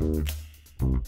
Thank you.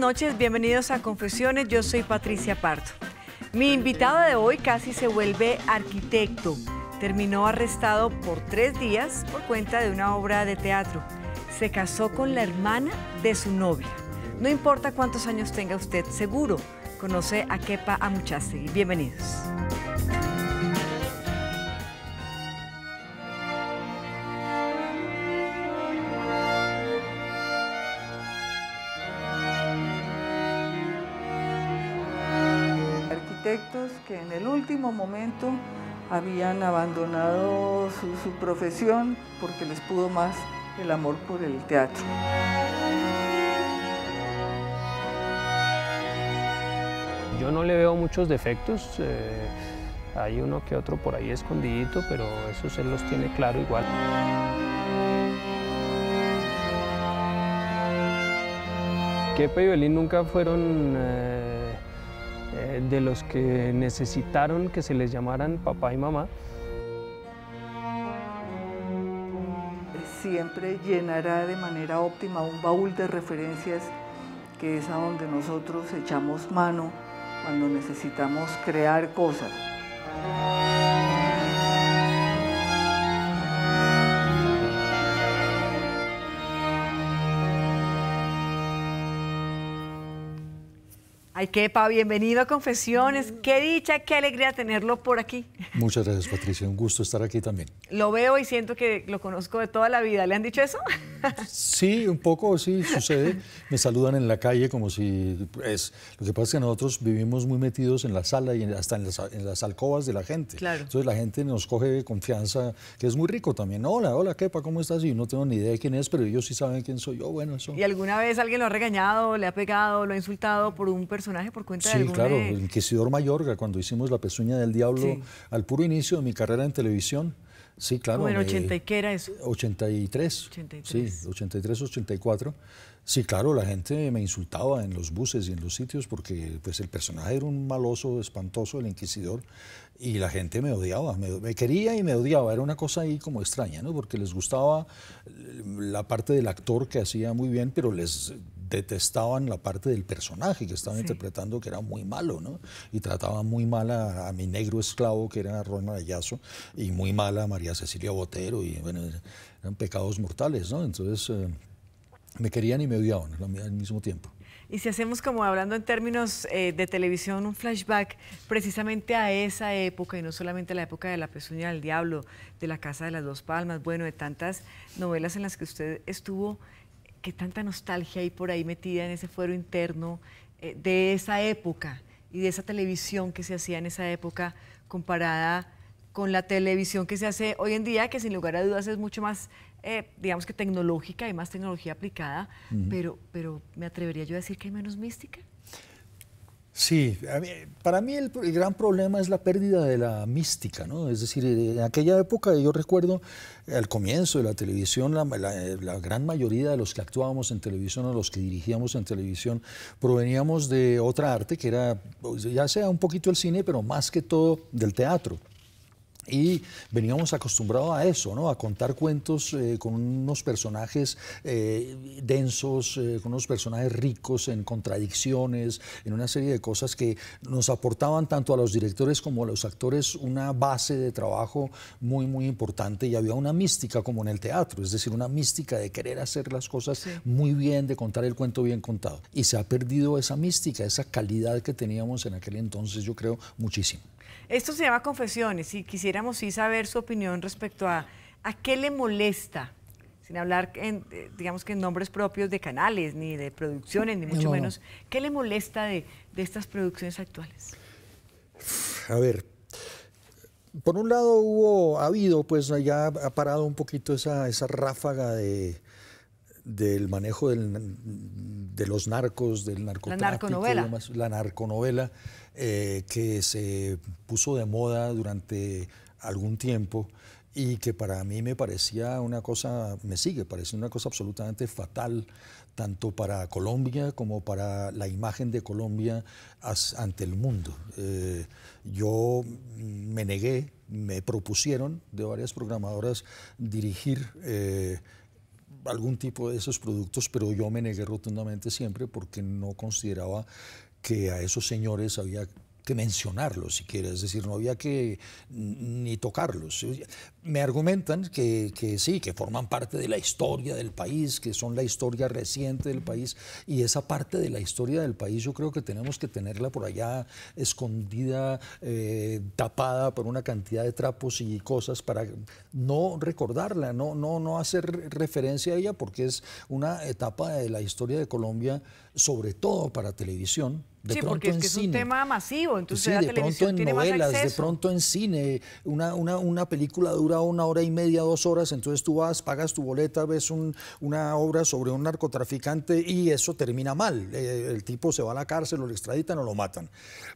noches, bienvenidos a Confesiones, yo soy Patricia Parto. Mi invitado de hoy casi se vuelve arquitecto. Terminó arrestado por tres días por cuenta de una obra de teatro. Se casó con la hermana de su novia. No importa cuántos años tenga usted, seguro conoce a Kepa y Bienvenidos. momento habían abandonado su, profesión porque les pudo más el amor por el teatro. Yo no le veo muchos defectos, eh, hay uno que otro por ahí escondidito, pero eso se los tiene claro igual. Quepa y Belín nunca fueron eh, eh, de los que necesitaron que se les llamaran papá y mamá. Siempre llenará de manera óptima un baúl de referencias que es a donde nosotros echamos mano cuando necesitamos crear cosas. Ay, Kepa, bienvenido a Confesiones. Mm. Qué dicha, qué alegría tenerlo por aquí. Muchas gracias, Patricia. Un gusto estar aquí también. Lo veo y siento que lo conozco de toda la vida. ¿Le han dicho eso? Sí, un poco, sí, sucede. Me saludan en la calle como si... Es, lo que pasa es que nosotros vivimos muy metidos en la sala y hasta en las, alcobas de la gente. Claro. Entonces la gente nos coge confianza, que es muy rico también. Hola, hola, Kepa, ¿cómo estás? Y no tengo ni idea de quién es, pero ellos sí saben quién soy yo. Bueno, eso... ¿Y alguna vez alguien lo ha regañado, le ha pegado, lo ha insultado por un personaje? por cuenta sí, claro, el eh, inquisidor Mayorga, cuando hicimos La pezuña del diablo, al puro inicio de mi carrera en televisión. Sí, claro. Bueno, 80 era eso? 83. 83. Sí, 83, 84. Sí, claro, la gente me insultaba en los buses y en los sitios porque pues, el personaje era un maloso, espantoso, el inquisidor, y la gente me odiaba, me, quería y me odiaba, era una cosa ahí como extraña, ¿no? Porque les gustaba la parte del actor que hacía muy bien, pero les detestaban la parte del personaje que estaban interpretando, que era muy malo, ¿no? Y trataban muy mal a, mi negro esclavo, que era Ronald Ayazo, y muy mal a María Cecilia Botero, y bueno, eran pecados mortales, ¿no? Entonces, eh, me querían y me odiaban al mismo tiempo. Y si hacemos como hablando en términos eh, de televisión un flashback precisamente a esa época y no solamente a la época de La pezuña del diablo, de La casa de las dos palmas, bueno, de tantas novelas en las que usted estuvo que tanta nostalgia hay por ahí metida en ese fuero interno eh, de esa época y de esa televisión que se hacía en esa época comparada con la televisión que se hace hoy en día, que sin lugar a dudas es mucho más, eh, digamos que tecnológica, hay más tecnología aplicada, pero, pero me atrevería yo a decir que hay menos mística. Sí, para mí el, gran problema es la pérdida de la mística, ¿no? Es decir, eh, en aquella época yo recuerdo al comienzo de la televisión, la, la, gran mayoría de los que actuábamos en televisión o los que dirigíamos en televisión proveníamos de otra arte que era, pues, ya sea un poquito el cine, pero más que todo del teatro. Y veníamos acostumbrados a eso, ¿no? A contar cuentos eh, con unos personajes eh, densos, eh, con unos personajes ricos en contradicciones, en una serie de cosas que nos aportaban tanto a los directores como a los actores una base de trabajo muy, muy importante. Y había una mística como en el teatro, es decir, una mística de querer hacer las cosas muy bien, de contar el cuento bien contado. Y se ha perdido esa mística, esa calidad que teníamos en aquel entonces, yo creo, muchísimo. Esto se llama confesiones y quisiéramos sí saber su opinión respecto a a qué le molesta, sin hablar, en, eh, digamos que en nombres propios de canales, ni de producciones, ni mucho menos, ¿qué le molesta de, estas producciones actuales? A ver, por un lado hubo, ha habido, pues ya ha parado un poquito esa ráfaga de, del manejo de los narcos, del narcotráfico. La narconovela. la eh, narconovela que se puso de moda durante algún tiempo y que para mí me parecía una cosa, me sigue pareciendo una cosa absolutamente fatal, tanto para Colombia como para la imagen de Colombia ante el mundo. Eh, yo me negué, me propusieron de varias programadoras dirigir... Eh, algún tipo de esos productos, pero yo me negué rotundamente siempre porque no consideraba que a esos señores había que mencionarlos siquiera, es decir, no había que ni tocarlos me argumentan que, sí, que forman parte de la historia del país, que son la historia reciente del país, y esa parte de la historia del país yo creo que tenemos que tenerla por allá escondida, eh, tapada por una cantidad de trapos y cosas para no recordarla, no, no, no hacer referencia a ella, porque es una etapa de la historia de Colombia, sobre todo para televisión, de sí, porque es un tema masivo, entonces de pronto en novelas, de pronto en cine, una película dura una hora y media, dos horas, entonces tú vas, pagas tu boleta, ves una obra sobre un narcotraficante y eso termina mal. Eh, el tipo se va a la cárcel, o lo extraditan o lo matan.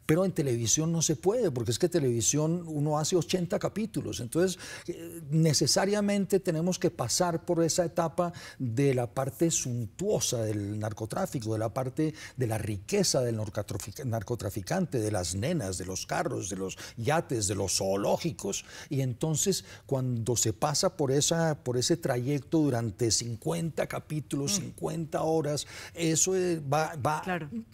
Pero en televisión no se puede, porque es que televisión uno hace 80 capítulos, entonces eh, necesariamente tenemos que pasar por esa etapa de la parte suntuosa del narcotráfico, de la parte de la riqueza del narcotraficante, de las nenas, de los carros, de los yates, de los zoológicos, y entonces cuando se pasa por, esa, por ese trayecto durante 50 capítulos, 50 mm. horas, eso va, va,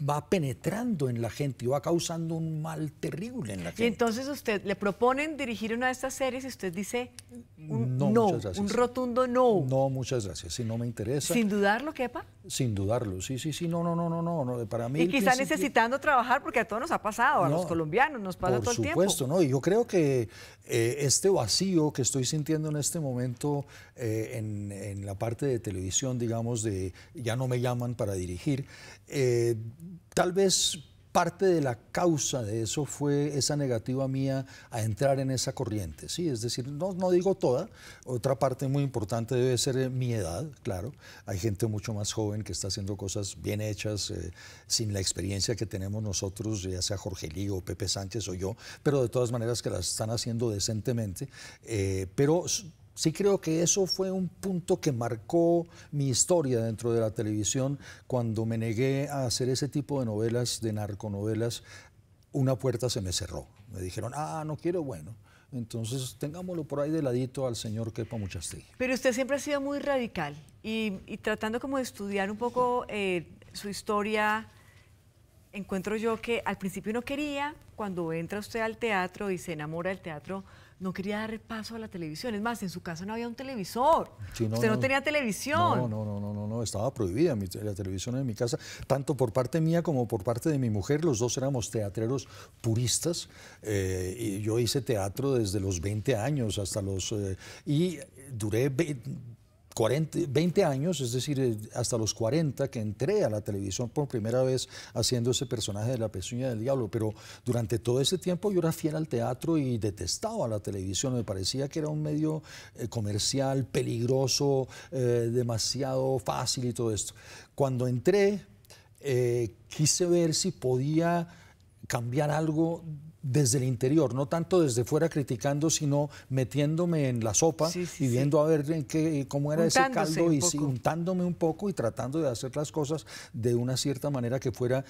va penetrando en la gente y va causando un mal terrible en la gente. Y entonces usted le proponen dirigir una de estas series y usted dice un no, un rotundo no. No, muchas gracias, si no me interesa. ¿Sin dudarlo, quepa? Sin dudarlo, sí, sí, sí, no, no, no, no, no, no para mí... Y quizá necesitando trabajar porque a todos nos ha pasado, a los colombianos nos pasa todo el tiempo. Por supuesto, ¿no? Y yo creo que eh, este vacío que estoy sintiendo en este momento eh, en, la parte de televisión, digamos, de ya no me llaman para dirigir, eh, tal vez parte de la causa de eso fue esa negativa mía a entrar en esa corriente, ¿sí? Es decir, no, no digo toda, otra parte muy importante debe ser eh, mi edad, claro. Hay gente mucho más joven que está haciendo cosas bien hechas, eh, sin la experiencia que tenemos nosotros, ya sea Jorge Lío, Pepe Sánchez o yo, pero de todas maneras que las están haciendo decentemente. Eh, pero Sí creo que eso fue un punto que marcó mi historia dentro de la televisión cuando me negué a hacer ese tipo de novelas, de narconovelas. Una puerta se me cerró. Me dijeron, ah, no quiero, bueno. Entonces, tengámoslo por ahí de ladito al señor Kepa Muchastegui. Pero usted siempre ha sido muy radical y, tratando como de estudiar un poco eh, su historia, encuentro yo que al principio no quería, cuando entra usted al teatro y se enamora del teatro, no quería dar paso a la televisión. Es más, en su casa no había un televisor. Usted no, tenía televisión. No, no, no, no, no, estaba prohibida la televisión en mi casa, tanto por parte mía como por parte de mi mujer. Los dos éramos teatreros puristas. Eh, y yo hice teatro desde los 20 años hasta los... Eh, y duré... 20 años, es decir, eh, hasta los 40 que entré a la televisión por primera vez haciendo ese personaje de la pezuña del diablo, pero durante todo ese tiempo yo era fiel al teatro y detestaba la televisión, me parecía que era un medio eh, comercial, peligroso, eh, demasiado fácil y todo esto. Cuando entré, quise ver si podía cambiar algo desde el interior, no tanto desde fuera criticando, sino metiéndome en la sopa y viendo a ver qué, cómo era ese caldo y untándome un poco y tratando de hacer las cosas de una cierta manera que fuera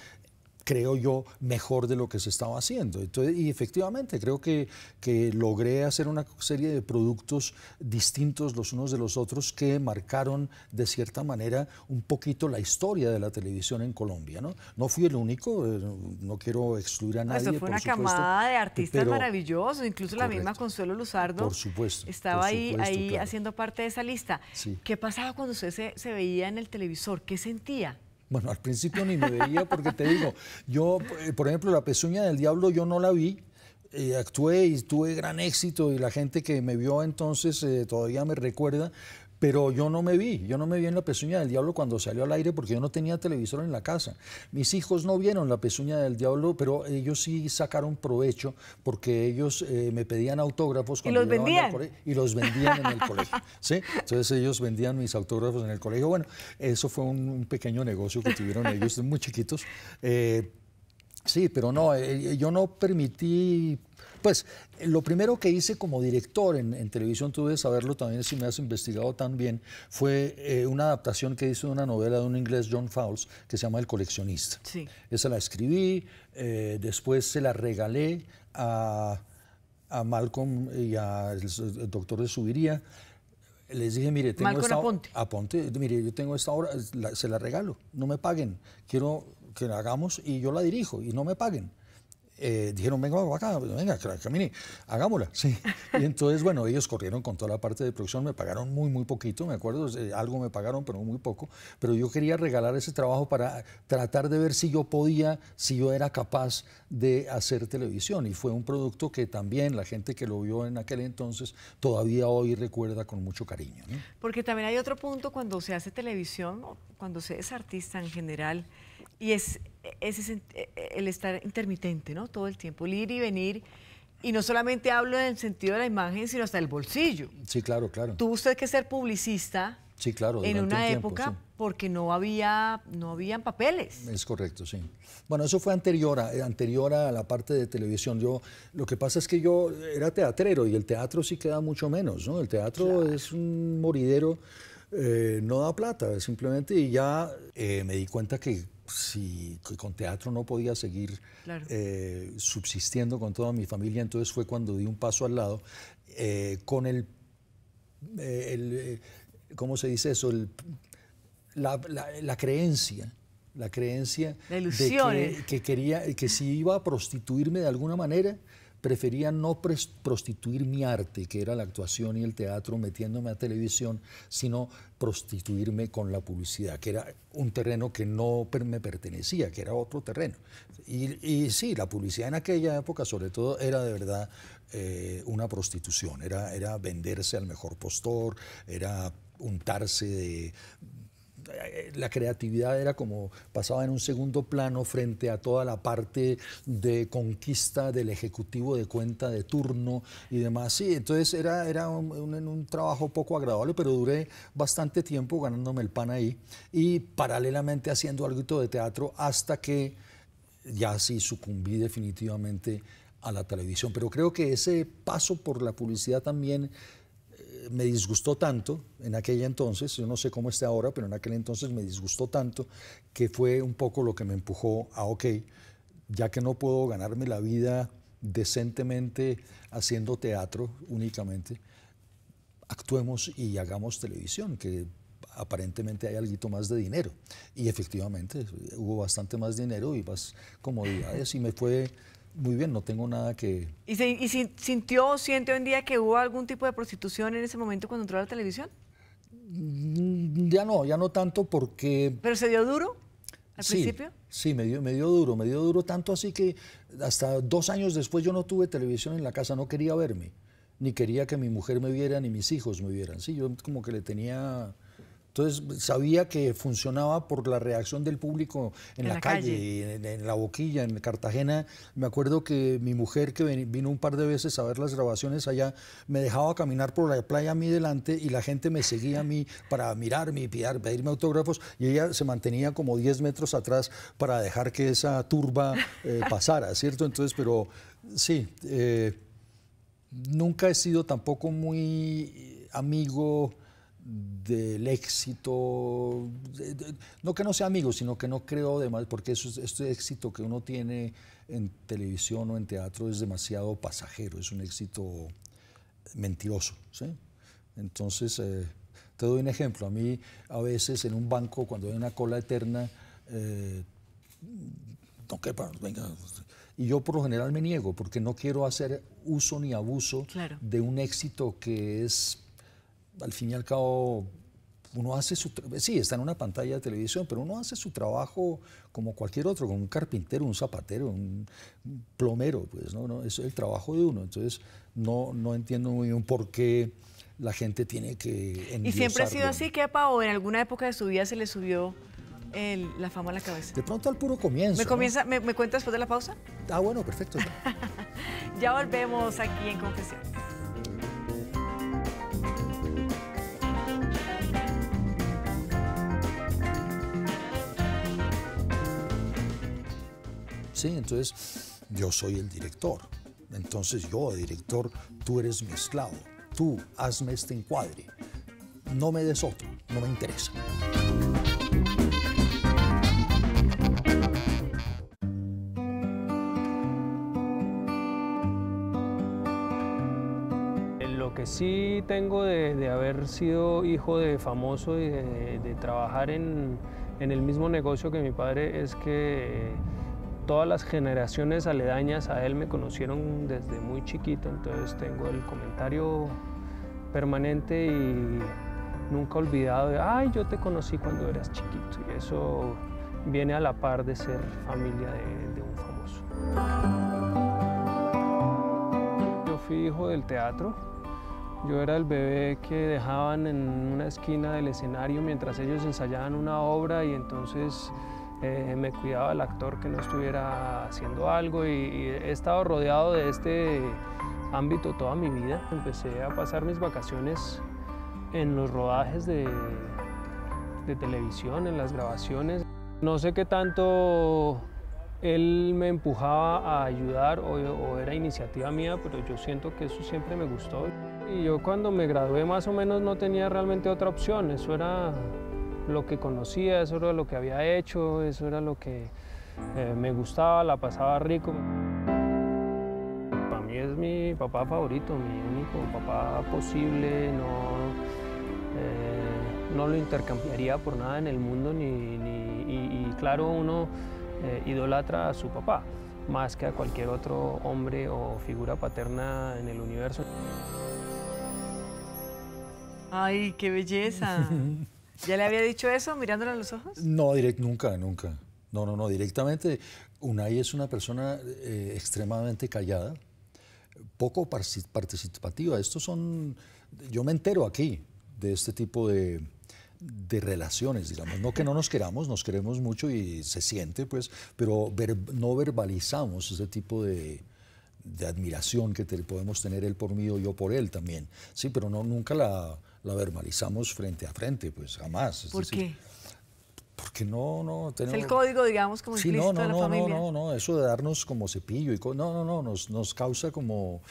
creo yo, mejor de lo que se estaba haciendo. y efectivamente, creo que, que logré hacer una serie de productos distintos los unos de los otros que marcaron, de cierta manera, un poquito la historia de la televisión en Colombia. No, no fui el único, eh, no quiero excluir a nadie. fue una camada de artistas maravillosos, incluso la misma Consuelo Luzardo. Por supuesto. Estaba ahí, ahí haciendo parte de esa lista. ¿Qué pasaba cuando usted se veía en el televisor? ¿Qué sentía? Bueno, al principio ni me veía porque te digo, yo, eh, por ejemplo, la pezuña del diablo yo no la vi, eh, actué y tuve gran éxito y la gente que me vio entonces eh, todavía me recuerda, pero yo no me vi, yo no me vi en la pezuña del diablo cuando salió al aire porque yo no tenía televisor en la casa. Mis hijos no vieron la pezuña del diablo, pero ellos sí sacaron provecho porque ellos eh, me pedían autógrafos cuando ¿Y los vendían? y los vendían en el colegio. Entonces ellos vendían mis autógrafos en el colegio. Bueno, eso fue un, pequeño negocio que tuvieron ellos muy chiquitos. Eh, sí, pero no, eh, yo no permití pues lo primero que hice como director en, televisión, tuve debes saberlo también si me has investigado tan bien, fue eh, una adaptación que hice de una novela de un inglés, John Fowles, que se llama El coleccionista. Sí. Esa la escribí, eh, después se la regalé a, Malcolm y al doctor de Subiría. Les dije, mire, tengo esta mire, yo tengo esta obra, se la regalo, no me paguen, quiero que la hagamos y yo la dirijo y no me paguen. Eh, dijeron, venga, acá, venga, camine, hagámosla. Sí. Y entonces, bueno, ellos corrieron con toda la parte de producción, me pagaron muy, muy poquito, me acuerdo, eh, algo me pagaron, pero muy poco. Pero yo quería regalar ese trabajo para tratar de ver si yo podía, si yo era capaz de hacer televisión. Y fue un producto que también la gente que lo vio en aquel entonces todavía hoy recuerda con mucho cariño. Porque también hay otro punto cuando se hace televisión, cuando se es artista en general. Y es, ese es eh, eh, el estar intermitente, ¿no? Todo el tiempo, el ir y venir. Y no solamente hablo en el sentido de la imagen, sino hasta el bolsillo. Sí, claro, claro. Tuvo usted que ser publicista. Sí, claro. En una época porque no había no habían papeles. Es correcto, sí. Bueno, eso fue anterior a, eh, anterior a la parte de televisión. Yo lo que pasa es que yo era teatrero y el teatro sí queda mucho menos, ¿no? El teatro es un moridero, no da plata simplemente y ya me di cuenta que si con teatro no podía seguir eh, subsistiendo con toda mi familia, entonces fue cuando di un paso al lado eh, con el, eh, ¿cómo se dice eso? la, creencia la creencia de que, quería que si iba a prostituirme de alguna manera prefería no prostituir mi arte, que era la actuación y el teatro, metiéndome a televisión, sino prostituirme con la publicidad, que era un terreno que no me pertenecía, que era otro terreno. Y, sí, la publicidad en aquella época sobre todo era de verdad eh, una prostitución, era, era venderse al mejor postor, era untarse de, la creatividad era como pasaba en un segundo plano frente a toda la parte de conquista del ejecutivo de cuenta de turno y demás. Sí, entonces era, era un, un trabajo poco agradable, pero duré bastante tiempo ganándome el pan ahí y paralelamente haciendo algo de teatro hasta que ya sí sucumbí definitivamente a la televisión. Pero creo que ese paso por la publicidad también me disgustó tanto en aquella entonces, yo no sé cómo esté ahora, pero en aquel entonces me disgustó tanto que fue un poco lo que me empujó a, ok, ya que no puedo ganarme la vida decentemente haciendo teatro únicamente, actuemos y hagamos televisión, que aparentemente hay algo más de dinero. Y efectivamente hubo bastante más dinero y más comodidades y me fue muy bien, no tengo nada que... ¿Y, si, sintió o siente hoy en día que hubo algún tipo de prostitución en ese momento cuando entró a la televisión? Mm, ya no, ya no tanto porque... ¿Pero se dio duro al principio? Sí, me dio, me dio duro, me dio duro tanto así que hasta dos años después yo no tuve televisión en la casa, no quería verme, ni quería que mi mujer me viera, ni mis hijos me vieran. Sí, yo como que le tenía entonces sabía que funcionaba por la reacción del público en, la, calle, En, la boquilla, en Cartagena. Me acuerdo que mi mujer, que vino un par de veces a ver las grabaciones allá, me dejaba caminar por la playa a mí delante y la gente me seguía a mí para mirarme y pedirme autógrafos y ella se mantenía como 10 metros atrás para dejar que esa turba eh, pasara, ¿cierto? Entonces, pero sí, eh, nunca he sido tampoco muy amigo del éxito, no que no sea amigo, sino que no creo demás, porque eso, este éxito que uno tiene en televisión o en teatro es demasiado pasajero, es un éxito mentiroso. Entonces, eh, te doy un ejemplo, a mí a veces en un banco cuando hay una cola eterna, eh, venga. Y yo por lo general me niego porque no quiero hacer uso ni abuso de un éxito que es al fin y al cabo, uno hace su sí, está en una pantalla de televisión, pero uno hace su trabajo como cualquier otro, como un carpintero, un zapatero, un, plomero, pues, ¿no? ¿no? Es el trabajo de uno. Entonces, no, no entiendo muy bien por qué la gente tiene que ¿Y siempre ha sido así, que o en alguna época de su vida se le subió la fama a la cabeza? De pronto al puro comienzo. ¿Me, comienza, ¿me, me cuentas después de la pausa? Ah, bueno, perfecto. ya volvemos aquí en Confesión. Entonces, yo soy el director. Entonces, yo, director, tú eres mi esclavo. Tú hazme este encuadre. No me des otro, no me interesa. Lo que sí tengo de, haber sido hijo de famoso y de, trabajar en, el mismo negocio que mi padre es que todas las generaciones aledañas a él me conocieron desde muy chiquito, entonces tengo el comentario permanente y nunca olvidado de, ay, yo te conocí cuando eras chiquito. Y eso viene a la par de ser familia de, un famoso. Yo fui hijo del teatro. Yo era el bebé que dejaban en una esquina del escenario mientras ellos ensayaban una obra y entonces eh, me cuidaba el actor que no estuviera haciendo algo y, he estado rodeado de este ámbito toda mi vida. Empecé a pasar mis vacaciones en los rodajes de, de televisión, en las grabaciones. No sé qué tanto él me empujaba a ayudar o, o, era iniciativa mía, pero yo siento que eso siempre me gustó. Y yo cuando me gradué más o menos no tenía realmente otra opción, eso era lo que conocía, eso era lo que había hecho, eso era lo que eh, me gustaba, la pasaba rico. Para mí es mi papá favorito, mi único papá posible, no, eh, no lo intercambiaría por nada en el mundo, ni, y, claro, uno eh, idolatra a su papá más que a cualquier otro hombre o figura paterna en el universo. ¡Ay, qué belleza! ¿Ya le había dicho eso mirándole a los ojos? No, direct, nunca, nunca. No, no, no, directamente. Unai es una persona eh, extremadamente callada, poco participativa. Estos son, yo me entero aquí de este tipo de, relaciones, digamos. No que no nos queramos, nos queremos mucho y se siente, pues, pero no verbalizamos ese tipo de, admiración que te, podemos tener él por mí o yo por él también. Sí, pero no, nunca la la verbalizamos frente a frente, pues jamás. ¿Por qué? Porque no, no. Tenemos... Es el código, digamos, como sí, implícito de la no, No, no, no, eso de darnos como cepillo y. No, no, no, nos, nos causa como.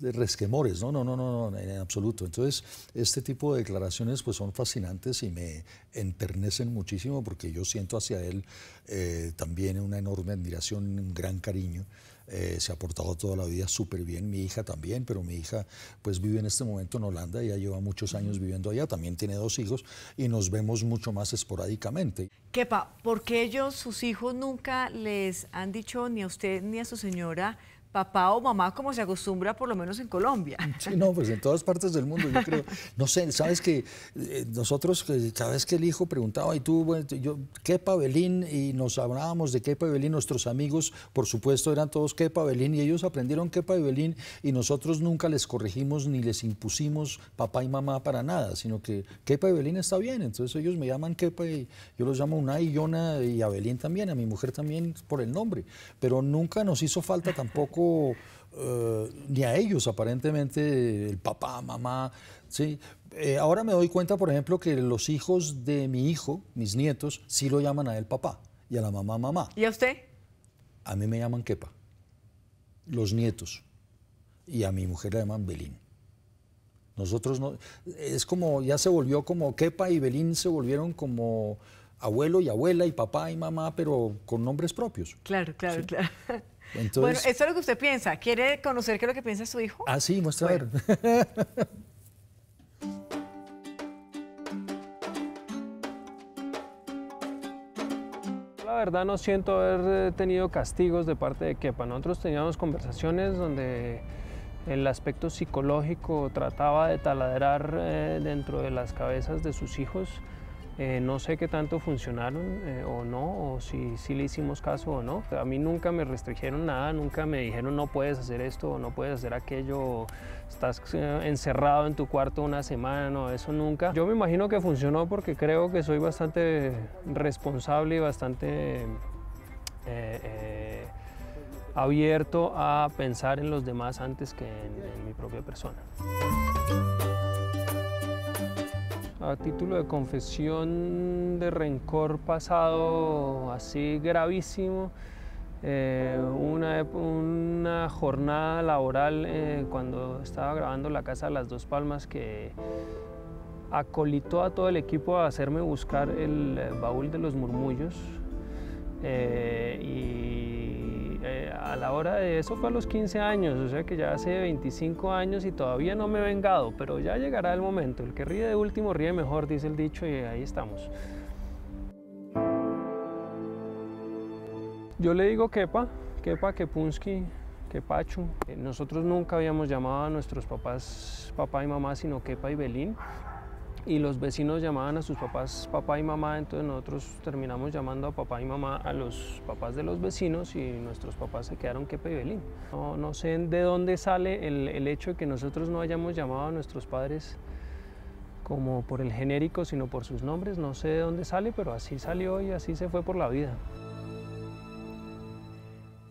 De resquemores, ¿no? no, no, no, no, en absoluto. Entonces, este tipo de declaraciones pues son fascinantes y me enternecen muchísimo porque yo siento hacia él eh, también una enorme admiración, un gran cariño. Eh, se ha portado toda la vida súper bien, mi hija también, pero mi hija pues vive en este momento en Holanda, ya lleva muchos años viviendo allá, también tiene dos hijos y nos vemos mucho más esporádicamente. Kepa, ¿por qué ellos, sus hijos, nunca les han dicho ni a usted ni a su señora papá o mamá como se acostumbra por lo menos en Colombia. Sí, no, pues en todas partes del mundo, yo creo. No sé, sabes que eh, nosotros eh, cada vez que el hijo preguntaba, ¿y tú, bueno, yo, Kepa Belín? Y nos hablábamos de Kepa Belín, nuestros amigos, por supuesto, eran todos quepa Belín y ellos aprendieron Kepa Belín y nosotros nunca les corregimos ni les impusimos papá y mamá para nada, sino que Kepa Belín está bien, entonces ellos me llaman Kepa y yo los llamo Unai, Yona y Abelín también, a mi mujer también por el nombre, pero nunca nos hizo falta tampoco eh, ni a ellos aparentemente, el papá, mamá, ¿sí? Eh, ahora me doy cuenta, por ejemplo, que los hijos de mi hijo, mis nietos, sí lo llaman a él papá y a la mamá mamá. ¿Y a usted? A mí me llaman Kepa, los nietos, y a mi mujer la llaman Belín. Nosotros no, es como, ya se volvió como Kepa y Belín se volvieron como abuelo y abuela y papá y mamá, pero con nombres propios. Claro, claro, claro. bueno, esto es lo que usted piensa. ¿Quiere conocer qué es lo que piensa su hijo? Ah, sí, muestra ver. La verdad no siento haber eh, tenido castigos de parte de Kepa. Nosotros teníamos conversaciones donde el aspecto psicológico trataba de taladrar eh, dentro de las cabezas de sus hijos eh, no sé qué tanto funcionaron eh, o no, o si, le hicimos caso o no. A mí nunca me restringieron nada, nunca me dijeron no puedes hacer esto o no puedes hacer aquello, estás eh, encerrado en tu cuarto una semana, no, eso nunca. Yo me imagino que funcionó porque creo que soy bastante responsable y bastante abierto a pensar en los demás antes que en mi propia persona a título de confesión de rencor pasado así gravísimo, eh, una, una, jornada laboral eh, cuando estaba grabando La Casa de las Dos Palmas que acolitó a todo el equipo a hacerme buscar el eh, baúl de los murmullos a la hora de eso fue a los 15 años, o sea que ya hace 25 años y todavía no me he vengado, pero ya llegará el momento. El que ríe de último ríe mejor, dice el dicho, y ahí estamos. Yo le digo quepa, quepa, kepunski, quepachu. Eh, nosotros nunca habíamos llamado a nuestros papás, papá y mamá, sino quepa y belín y los vecinos llamaban a sus papás papá y mamá, entonces nosotros terminamos llamando a papá y mamá a los papás de los vecinos y nuestros papás se quedaron que Belín. No, no sé de dónde sale el, el hecho de que nosotros no hayamos llamado a nuestros padres como por el genérico, sino por sus nombres, no sé de dónde sale, pero así salió y así se fue por la vida.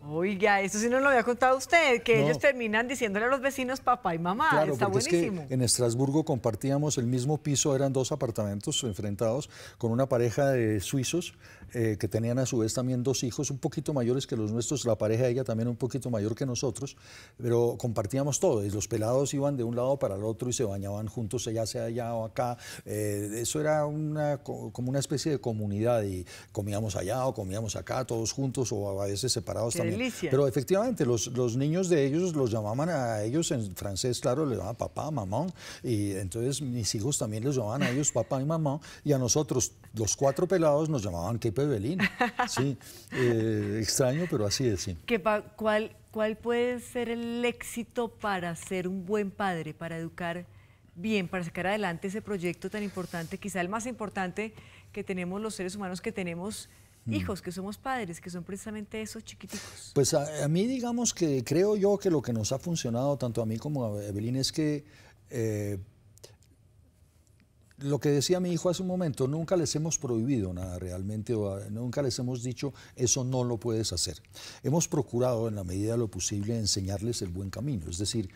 Oiga, eso sí no lo había contado usted, que ellos terminan diciéndole a los vecinos papá y mamá, está buenísimo. en Estrasburgo compartíamos el mismo piso, eran dos apartamentos enfrentados con una pareja de suizos eh, que tenían a su vez también dos hijos un poquito mayores que los nuestros, la pareja de ella también un poquito mayor que nosotros, pero compartíamos todo. Y los pelados iban de un lado para el otro y se bañaban juntos, ella se allá o acá. Eh, eso era una, como una especie de comunidad y comíamos allá o comíamos acá, todos juntos o a veces separados Qué también. Delicia. Pero efectivamente, los, los niños de ellos los llamaban a ellos en francés, claro, les llamaban papá, mamá. Y entonces mis hijos también los llamaban a ellos papá y mamá. Y a nosotros, los cuatro pelados, nos llamaban que Evelyn. Sí, eh, extraño, pero así es. cuál, ¿Cuál puede ser el éxito para ser un buen padre, para educar bien, para sacar adelante ese proyecto tan importante, quizá el más importante que tenemos los seres humanos, que tenemos mm. hijos, que somos padres, que son precisamente esos chiquiticos? Pues a, mí digamos que creo yo que lo que nos ha funcionado tanto a mí como a Evelyn es que eh, lo que decía mi hijo hace un momento, nunca les hemos prohibido nada realmente, ah, nunca les hemos dicho, eso no lo puedes hacer. Hemos procurado en la medida de lo posible enseñarles el buen camino, es decir,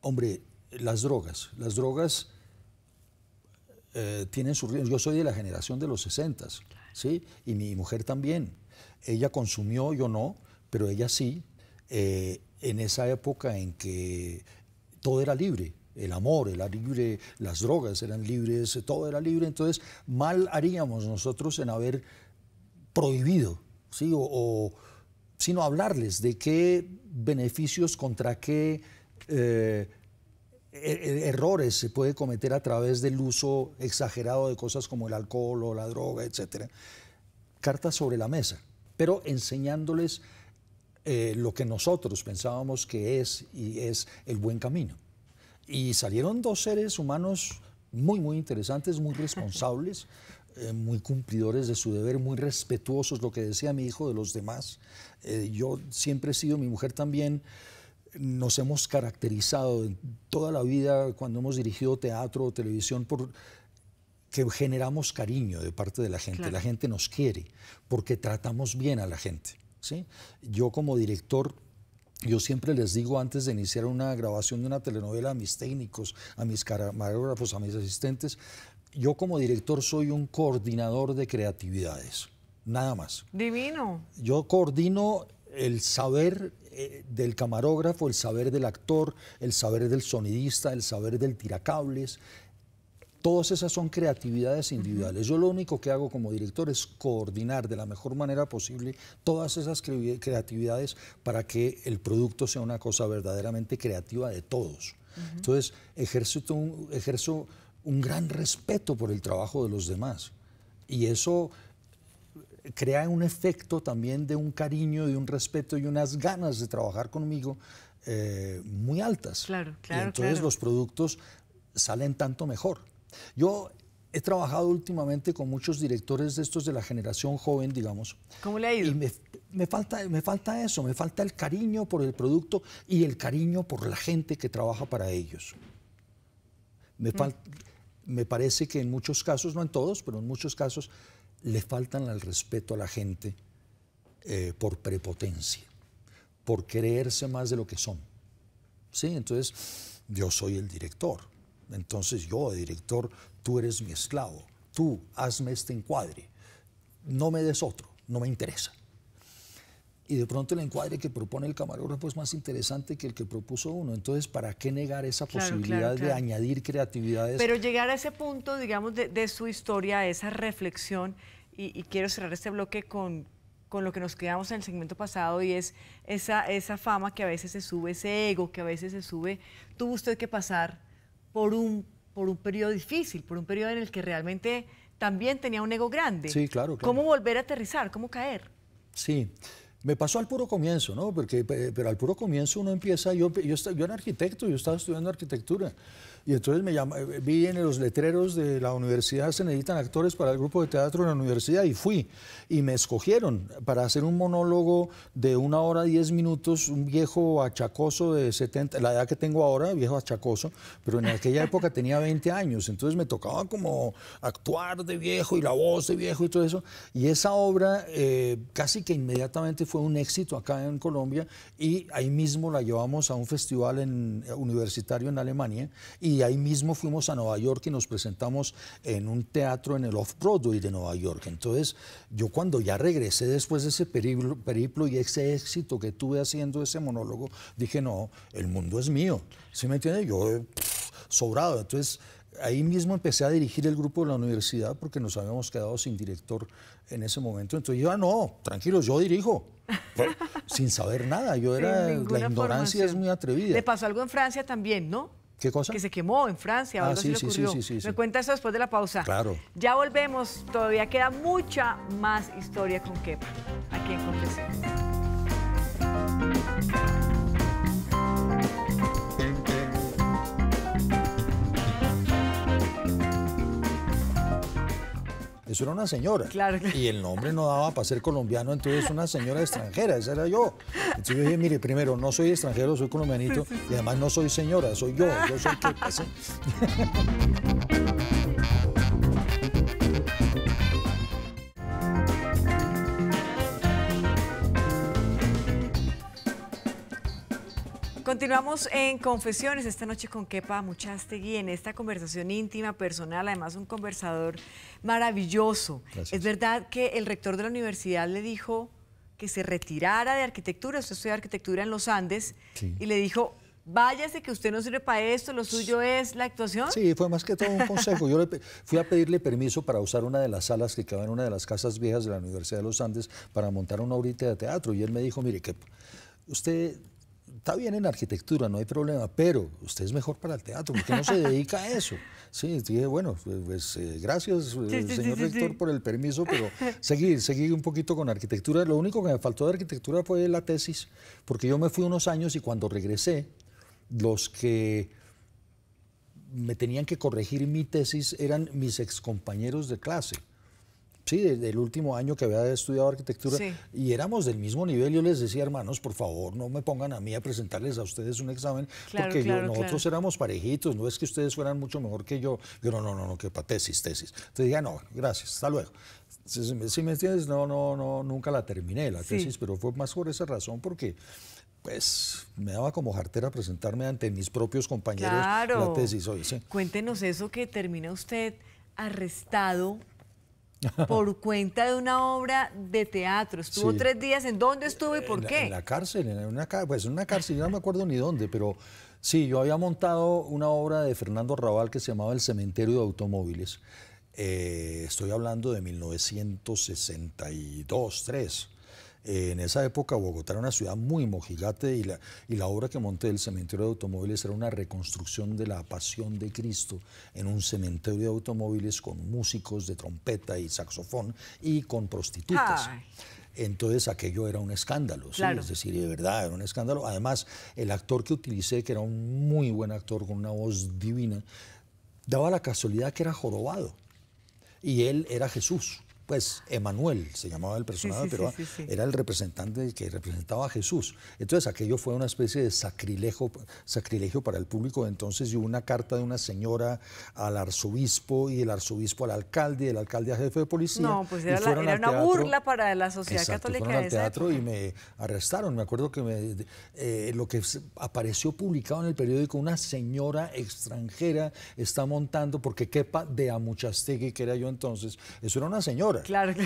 hombre, las drogas, las drogas eh, tienen su riesgo. Yo soy de la generación de los 60, ¿sí? Y mi mujer también. Ella consumió, yo no, pero ella sí, eh, en esa época en que todo era libre el amor era libre, las drogas eran libres, todo era libre. Entonces, mal haríamos nosotros en haber prohibido, ¿sí? sino hablarles de qué beneficios contra qué eh, e, e, errores se puede cometer a través del uso exagerado de cosas como el alcohol o la droga, etc. Cartas sobre la mesa, pero enseñándoles eh, lo que nosotros pensábamos que es y es el buen camino. Y salieron dos seres humanos muy, muy interesantes, muy responsables, eh, muy cumplidores de su deber, muy respetuosos, lo que decía mi hijo de los demás. Eh, yo siempre he sido, mi mujer también, nos hemos caracterizado toda la vida cuando hemos dirigido teatro o televisión por que generamos cariño de parte de la gente. La gente nos quiere porque tratamos bien a la gente. ¿sí? Yo como director yo siempre les digo antes de iniciar una grabación de una telenovela a mis técnicos, a mis camarógrafos, a mis asistentes, yo como director soy un coordinador de creatividades, nada más. Divino. Yo coordino el saber eh, del camarógrafo, el saber del actor, el saber del sonidista, el saber del tiracables, Todas esas son creatividades individuales. Yo lo único que hago como director es coordinar de la mejor manera posible todas esas creatividades para que el producto sea una cosa verdaderamente creativa de todos. Entonces, ejerzo un, ejerzo un gran respeto por el trabajo de los demás. Y eso crea un efecto también de un cariño, de un respeto y unas ganas de trabajar conmigo eh, muy altas. Claro, claro. Y entonces los productos salen tanto mejor. Yo he trabajado últimamente con muchos directores de estos de la generación joven, digamos. ¿Cómo le ha ido? Y me, falta, eso, me falta el cariño por el producto y el cariño por la gente que trabaja para ellos. Me, parece que en muchos casos, no en todos, pero en muchos casos, le faltan el respeto a la gente eh, por prepotencia, por creerse más de lo que son. ¿Sí? Entonces, yo soy el director entonces yo, director, tú eres mi esclavo, tú hazme este encuadre, no me des otro, no me interesa. Y de pronto el encuadre que propone el camarógrafo es más interesante que el que propuso uno. Entonces, ¿para qué negar esa posibilidad de añadir creatividad? Pero llegar a ese punto, digamos, de, su historia, esa reflexión, y, quiero cerrar este bloque con, lo que nos quedamos en el segmento pasado y es esa, esa fama que a veces se sube, ese ego que a veces se sube. Tuvo usted que pasar por un, por un periodo difícil, por un periodo en el que realmente también tenía un ego grande. Sí, claro. ¿Cómo volver a aterrizar? ¿Cómo caer? Sí. Me pasó al puro comienzo, ¿no? Porque, pero al puro comienzo uno empieza, yo, yo, yo era arquitecto, yo estaba estudiando arquitectura. Y entonces me eh, vi en los letreros de la universidad se necesitan actores para el grupo de teatro en la universidad y fui. Y me escogieron para hacer un monólogo de una hora diez minutos, un viejo achacoso de 70, la edad que tengo ahora, viejo achacoso, pero en aquella época tenía 20 años, entonces me tocaba como actuar de viejo y la voz de viejo y todo eso. Y esa obra eh, casi que inmediatamente fue un éxito acá en Colombia y ahí mismo la llevamos a un festival eh, universitario en Alemania y y ahí mismo fuimos a Nueva York y nos presentamos en un teatro en el Off-Broadway de Nueva York. Entonces, yo cuando ya regresé después de ese periplo, y ese éxito que tuve haciendo ese monólogo, dije, no, el mundo es mío. ¿Sí me entiende? Yo, sobrado. Entonces, ahí mismo empecé a dirigir el grupo de la universidad porque nos habíamos quedado sin director en ese momento. Entonces yo, ah, no, tranquilo yo dirijo. Pues, sin saber nada, yo era, la ignorancia es muy atrevida. Le pasó algo en Francia también, ¿no? ¿Qué cosa? Que se quemó en Francia, ah, sí, sí, Me cuenta eso después de la pausa. Claro. Ya volvemos, todavía queda mucha más historia con Kepa, aquí en Confesiones. Eso era una señora. Claro, Y el nombre no daba para ser colombiano, entonces una señora extranjera, esa era yo. Entonces yo dije, mire, primero, no soy extranjero, soy colombianito, y además no soy señora, soy yo, yo soy que... Pues, ¿eh? Continuamos en Confesiones esta noche con Kepa Muchastegui en esta conversación íntima, personal, además un conversador maravilloso. Es verdad que el rector de la universidad le dijo que se retirara de arquitectura, usted estudia arquitectura en los Andes, y le dijo, váyase que usted no sirve para esto, lo suyo es la actuación. Sí, fue más que todo un consejo. Yo fui a pedirle permiso para usar una de las salas que quedaba en una de las casas viejas de la Universidad de los Andes para montar una horita de teatro, y él me dijo, mire, Kepa, usted está bien en arquitectura, no hay problema, pero usted es mejor para el teatro, porque no se dedica a eso. Sí, dije, bueno, pues, pues eh, gracias, eh, señor rector, por el permiso, pero seguir, seguir un poquito con arquitectura. Lo único que me faltó de arquitectura fue la tesis, porque yo me fui unos años y cuando regresé, los que me tenían que corregir mi tesis eran mis excompañeros de clase sí, del, último año que había estudiado arquitectura, y éramos del mismo nivel. Yo les decía, hermanos, por favor, no me pongan a mí a presentarles a ustedes un examen, porque nosotros éramos parejitos, no es que ustedes fueran mucho mejor que yo. Yo, no, no, no, no que para tesis, tesis. Entonces dije, ah, no, gracias, hasta luego. Si, me entiendes, no, no, no, nunca la terminé la tesis, pero fue más por esa razón, porque pues me daba como jartera presentarme ante mis propios compañeros la tesis hoy. Cuéntenos eso que termina usted arrestado por cuenta de una obra de teatro. Estuvo tres días. ¿En dónde estuvo y por qué? en la cárcel, en una, pues en una cárcel, yo no me acuerdo ni dónde, pero sí, yo había montado una obra de Fernando Raval que se llamaba El Cementerio de Automóviles. Eh, estoy hablando de 1962, 3 en esa época Bogotá era una ciudad muy mojigate y la, obra que monté del cementerio de automóviles era una reconstrucción de la pasión de Cristo en un cementerio de automóviles con músicos de trompeta y saxofón y con prostitutas. Entonces aquello era un escándalo, es decir, de verdad era un escándalo. Además, el actor que utilicé, que era un muy buen actor con una voz divina, daba la casualidad que era jorobado y él era Jesús pues Emanuel se llamaba el personaje, pero era el representante que representaba a Jesús. Entonces aquello fue una especie de sacrilegio, sacrilegio para el público. Entonces y hubo una carta de una señora al arzobispo y el arzobispo al alcalde y el alcalde a jefe de policía. No, pues era, una burla para la sociedad Exacto, católica. Fueron al teatro y me arrestaron. Me acuerdo que me, eh, lo que apareció publicado en el periódico, una señora extranjera está montando, porque quepa de Amuchastegui, que era yo entonces, eso era una señora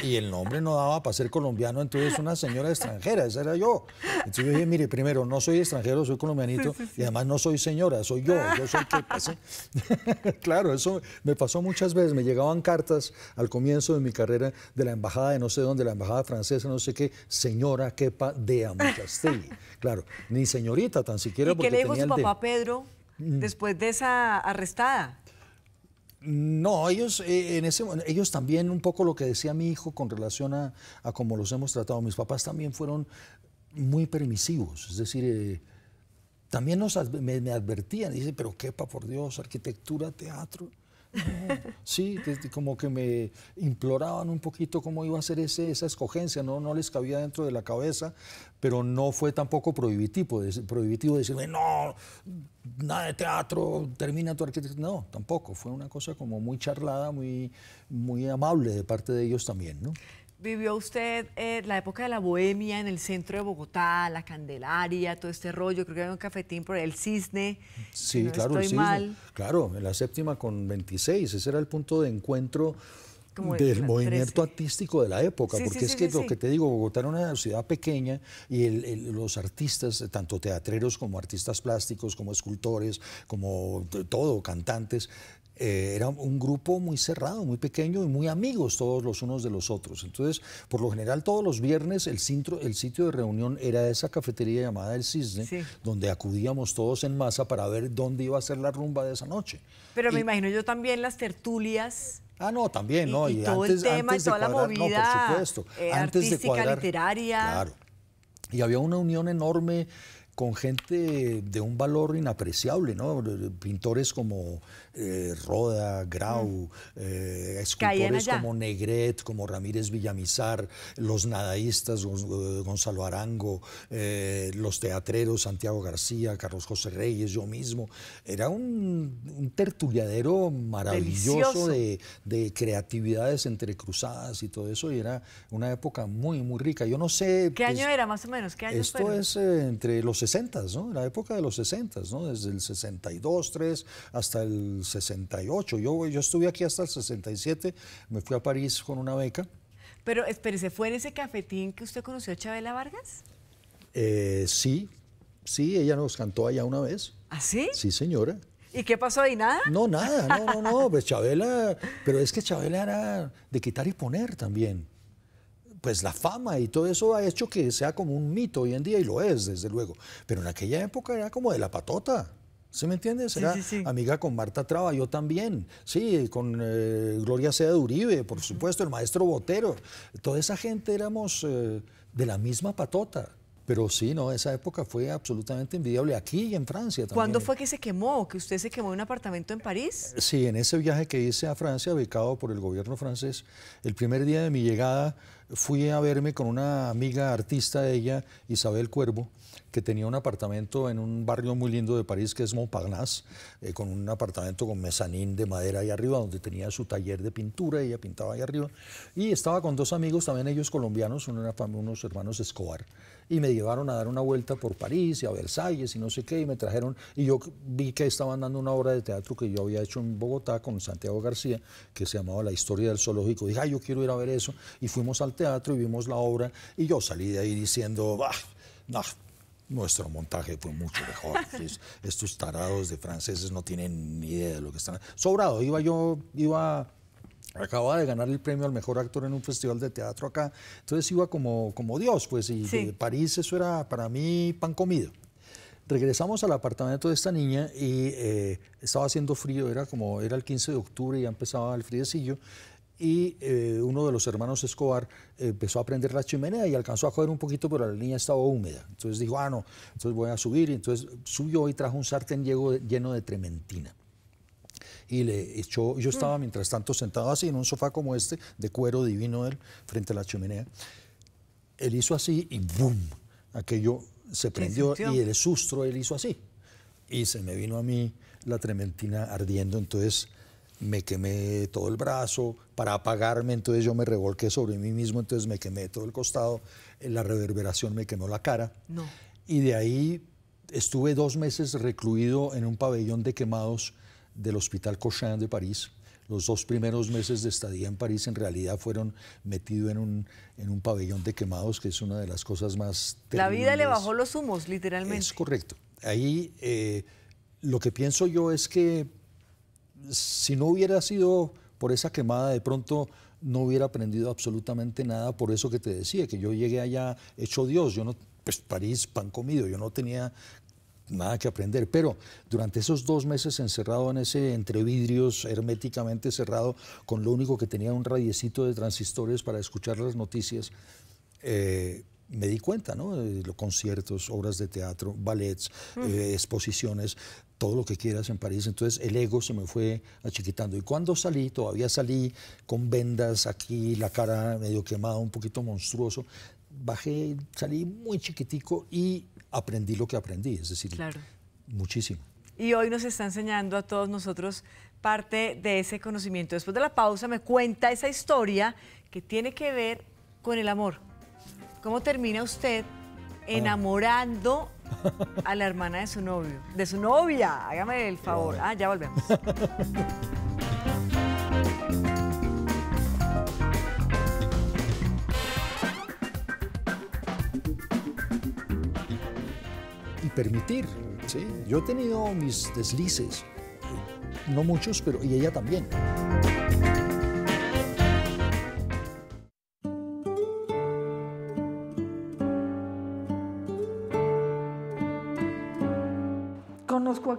y el nombre no daba para ser colombiano, entonces una señora extranjera, esa era yo. Entonces yo dije, mire, primero, no soy extranjero, soy colombianito, y además no soy señora, soy yo, yo soy que pues, ¿eh? claro, eso me pasó muchas veces, me llegaban cartas al comienzo de mi carrera de la embajada de no sé dónde, la embajada francesa, no sé qué, señora quepa de Amuchastelli. Claro, ni señorita tan siquiera. porque qué le dijo su papá Pedro mm. después de esa arrestada? No, ellos eh, en ese ellos también un poco lo que decía mi hijo con relación a, cómo los hemos tratado. Mis papás también fueron muy permisivos, es decir, eh, también nos, me, advertían, dice, pero quepa por Dios, arquitectura, teatro. Sí, como que me imploraban un poquito cómo iba a ser esa escogencia, ¿no? no les cabía dentro de la cabeza, pero no fue tampoco prohibitivo, prohibitivo decirme, no, nada de teatro, termina tu arquitectura, No, tampoco, fue una cosa como muy charlada, muy, muy amable de parte de ellos también. ¿no? vivió usted eh, la época de la bohemia en el centro de Bogotá, la Candelaria, todo este rollo. Creo que había un cafetín por el Cisne. Sí, claro, el Cisne. Claro, en la séptima con 26. Ese era el punto de encuentro. del movimiento artístico de la época, porque es que lo que te digo, Bogotá era una ciudad pequeña y los artistas, tanto teatreros como artistas plásticos, como escultores, como todo, cantantes, eh, era un grupo muy cerrado, muy pequeño y muy amigos todos los unos de los otros. Entonces, por lo general, todos los viernes el, el sitio de reunión era esa cafetería llamada El Cisne, donde acudíamos todos en masa para ver dónde iba a ser la rumba de esa noche. Pero me imagino yo también las tertulias. Ah, no, también, ¿no? Y, todo el tema y toda la movida por supuesto, eh, artística, literaria. Claro. Y había una unión enorme con gente de un valor inapreciable, ¿no? Pintores como eh, Roda, Grau, mm. eh, escultores como Negret, como Ramírez Villamizar, los nadaístas eh, Gonzalo Arango, los teatreros Santiago García, Carlos José Reyes, yo mismo. Era un, un maravilloso de, creatividades entrecruzadas y todo eso, y era una época muy, muy rica. Yo no sé... ¿Qué pues, año era más o menos? esto es entre los 60, ¿no? La época de los 60, ¿no? Desde el 62, 3 hasta el 68. Yo, yo estuve aquí hasta el 67, me fui a París con una beca. Pero se ¿fue en ese cafetín que usted conoció a Chabela Vargas? Eh, sí, sí, ella nos cantó allá una vez. ¿Ah, sí? Sí, señora. ¿Y qué pasó ahí? ¿Nada? No, nada, no, no, no. Pues Chabela, pero es que Chabela era de quitar y poner también. Pues la fama y todo eso ha hecho que sea como un mito hoy en día y lo es, desde luego. Pero en aquella época era como de la patota. ¿Sí me entiendes? Era amiga con Marta Traba, yo también. Sí, con eh, Gloria Seda de Uribe, por supuesto, el maestro Botero. Toda esa gente éramos eh, de la misma patota. Pero sí, no, esa época fue absolutamente envidiable aquí y en Francia también. ¿Cuándo fue que se quemó? ¿Que usted se quemó en un apartamento en París? Eh, sí, en ese viaje que hice a Francia, becado por el gobierno francés, el primer día de mi llegada fui a verme con una amiga artista de ella, Isabel Cuervo, que tenía un apartamento en un barrio muy lindo de París que es Montparnasse, eh, con un apartamento con mezanín de madera ahí arriba, donde tenía su taller de pintura, ella pintaba ahí arriba, y estaba con dos amigos, también ellos colombianos, una, unos hermanos Escobar, y me llevaron a dar una vuelta por París y a Versalles y no sé qué, y me trajeron, y yo vi que estaban dando una obra de teatro que yo había hecho en Bogotá con Santiago García, que se llamaba La historia del zoológico, dije, ay, yo quiero ir a ver eso, y fuimos al teatro y vimos la obra, y yo salí de ahí diciendo, bah, no, nuestro montaje fue mucho mejor. Estos tarados de franceses no tienen ni idea de lo que están. Sobrado, iba yo, iba acababa de ganar el premio al mejor actor en un festival de teatro acá, entonces iba como, como Dios, pues, y de París eso era para mí pan comido. Regresamos al apartamento de esta niña y eh, estaba haciendo frío, era como, era el 15 de octubre y ya empezaba el friecillo, y eh, uno de los hermanos Escobar eh, empezó a prender la chimenea y alcanzó a coger un poquito, pero la línea estaba húmeda. Entonces dijo, ah, no, entonces voy a subir. Entonces subió y trajo un sartén lleno de trementina y le echó, yo mm. estaba mientras tanto sentado así en un sofá como este, de cuero divino él, frente a la chimenea. Él hizo así y ¡boom! Aquello se prendió y el susto él hizo así. Y se me vino a mí la trementina ardiendo, entonces me quemé todo el brazo, para apagarme entonces yo me revolqué sobre mí mismo, entonces me quemé todo el costado, eh, la reverberación me quemó la cara. Y de ahí estuve dos meses recluido en un pabellón de quemados del Hospital Cochin de París. Los dos primeros meses de estadía en París en realidad fueron metido en un, en un pabellón de quemados, que es una de las cosas más... La vida le bajó los humos, literalmente. Es correcto. Ahí eh, lo que pienso yo es que si no hubiera sido por esa quemada, de pronto no hubiera aprendido absolutamente nada por eso que te decía, que yo llegué allá hecho Dios, yo no, pues París, pan comido, yo no tenía nada que aprender, pero durante esos dos meses encerrado en ese entre vidrios, herméticamente cerrado, con lo único que tenía un radiecito de transistores para escuchar las noticias, eh, me di cuenta, ¿no? Los conciertos, obras de teatro, ballets, eh, exposiciones, todo lo que quieras en París. Entonces el ego se me fue achiquitando. Y cuando salí, todavía salí con vendas aquí, la cara medio quemada, un poquito monstruoso. Bajé, salí muy chiquitico y aprendí lo que aprendí, es decir, muchísimo. Y hoy nos está enseñando a todos nosotros parte de ese conocimiento. Después de la pausa me cuenta esa historia que tiene que ver con el amor. ¿Cómo termina usted ah. enamorando A la hermana de su novio. De su novia. Hágame el favor. Ah, ya volvemos. y permitir. ¿sí? Yo he tenido mis deslices, no muchos, pero y ella también.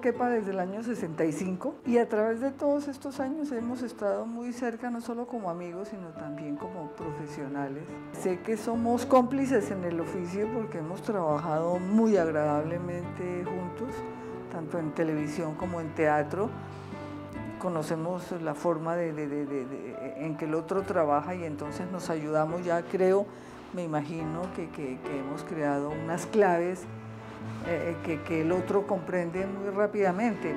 quepa desde el año 65 y a través de todos estos años hemos estado muy cerca, no solo como amigos, sino también como profesionales. Sé que somos cómplices en el oficio porque hemos trabajado muy agradablemente juntos, tanto en televisión como en teatro. Conocemos la forma de, en que el otro trabaja y entonces nos ayudamos ya, creo, me imagino que, que hemos creado unas claves eh, eh, que, el otro comprende muy rápidamente.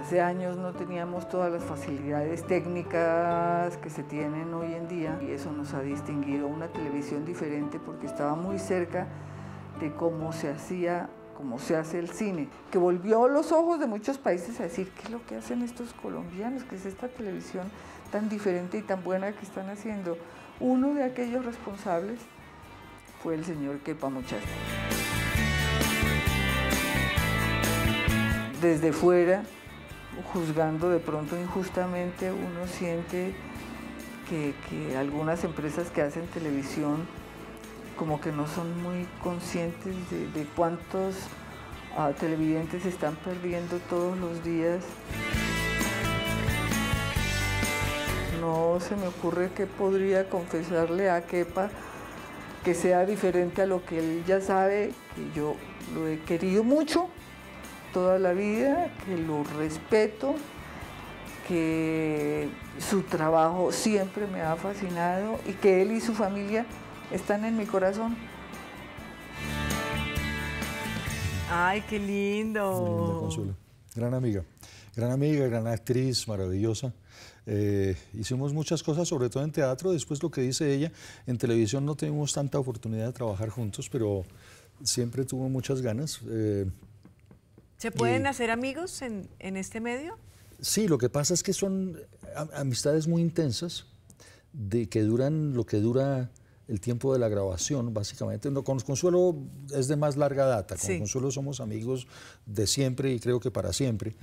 Hace años no teníamos todas las facilidades técnicas que se tienen hoy en día y eso nos ha distinguido una televisión diferente porque estaba muy cerca de cómo se hacía como se hace el cine, que volvió los ojos de muchos países a decir, ¿qué es lo que hacen estos colombianos? ¿Qué es esta televisión tan diferente y tan buena que están haciendo? Uno de aquellos responsables fue el señor Kepa veces. Desde fuera, juzgando de pronto injustamente, uno siente que, algunas empresas que hacen televisión como que no son muy conscientes de, cuántos ah, televidentes están perdiendo todos los días. No se me ocurre que podría confesarle a Kepa que sea diferente a lo que él ya sabe, que yo lo he querido mucho toda la vida, que lo respeto, que su trabajo siempre me ha fascinado y que él y su familia están en mi corazón. Ay, qué lindo. Gran amiga gran amiga, gran actriz, maravillosa. Eh, hicimos muchas cosas, sobre todo en teatro, después lo que dice ella, en televisión no tuvimos tanta oportunidad de trabajar juntos, pero siempre tuvo muchas ganas. Eh, ¿Se pueden hacer amigos en, en, este medio? Sí, lo que pasa es que son amistades muy intensas, de que duran lo que dura el tiempo de la grabación, básicamente. con Consuelo es de más larga data, con Consuelo somos amigos de siempre y creo que para siempre.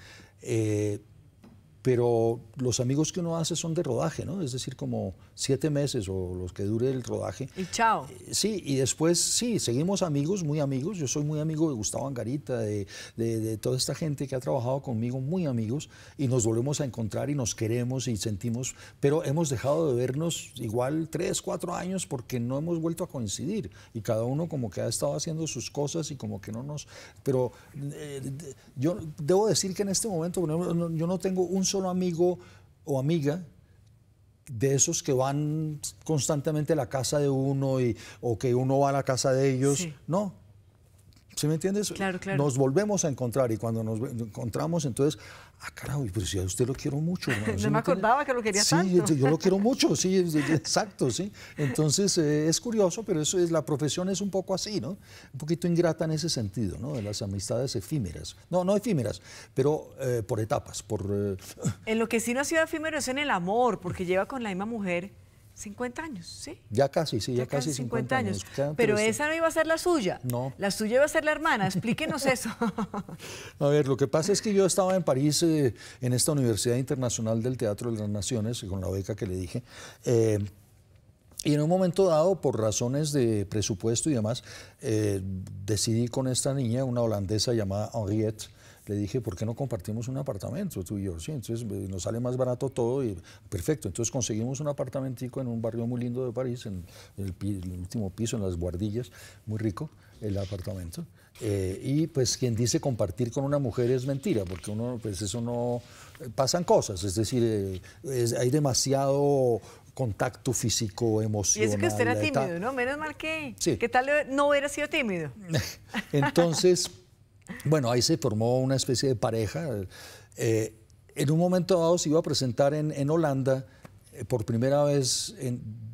Eh, pero los amigos que uno hace son de rodaje, ¿no? Es decir, como siete meses o los que dure el rodaje. Y chao. Eh, sí, y después sí, seguimos amigos, muy amigos. Yo soy muy amigo de Gustavo Angarita, de, toda esta gente que ha trabajado conmigo, muy amigos, y nos volvemos a encontrar y nos queremos y sentimos, pero hemos dejado de vernos igual tres, cuatro años porque no hemos vuelto a coincidir y cada uno como que ha estado haciendo sus cosas y como que no nos... Pero eh, yo debo decir que en este momento yo no tengo un solo solo amigo o amiga de esos que van constantemente a la casa de uno y, o que uno va a la casa de ellos. No, ¿Sí me entiendes? Claro, Nos volvemos a encontrar y cuando nos encontramos, entonces, ah, carajo, pero pues si a usted lo quiero mucho. no me, acordaba que lo quería tanto. Sí, yo, lo quiero mucho, sí, exacto, sí. Entonces, eh, es curioso, pero eso es, la profesión es un poco así, ¿no? Un poquito ingrata en ese sentido, ¿no? De las amistades efímeras. No, no efímeras, pero eh, por etapas, por... Eh, en lo que sí no ha sido efímero es en el amor, porque lleva con la misma mujer 50 años, ¿sí? Ya casi, sí, ya, casi 50, años. Pero esa no iba a ser la suya. No. La suya iba a ser la hermana. Explíquenos eso. a ver, lo que pasa es que yo estaba en París, eh, en esta Universidad Internacional del Teatro de las Naciones, con la beca que le dije. Eh, y en un momento dado, por razones de presupuesto y demás, eh, decidí con esta niña, una holandesa llamada Henriette, le dije, ¿por qué no compartimos un apartamento tú y yo? Sí, entonces eh, nos sale más barato todo y perfecto. Entonces conseguimos un apartamentico en un barrio muy lindo de París, en el, último piso, en las guardillas, muy rico el apartamento. Eh, y pues quien dice compartir con una mujer es mentira, porque uno, pues eso no, eh, pasan cosas, es decir, hay demasiado contacto físico, emocional. Y eso que usted era tímido, ¿no? Menos mal que, sí. que tal no hubiera sido tímido. Entonces... Bueno, ahí se formó una especie de pareja. Eh, en un momento dado se iba a presentar en, Holanda, eh, por primera vez,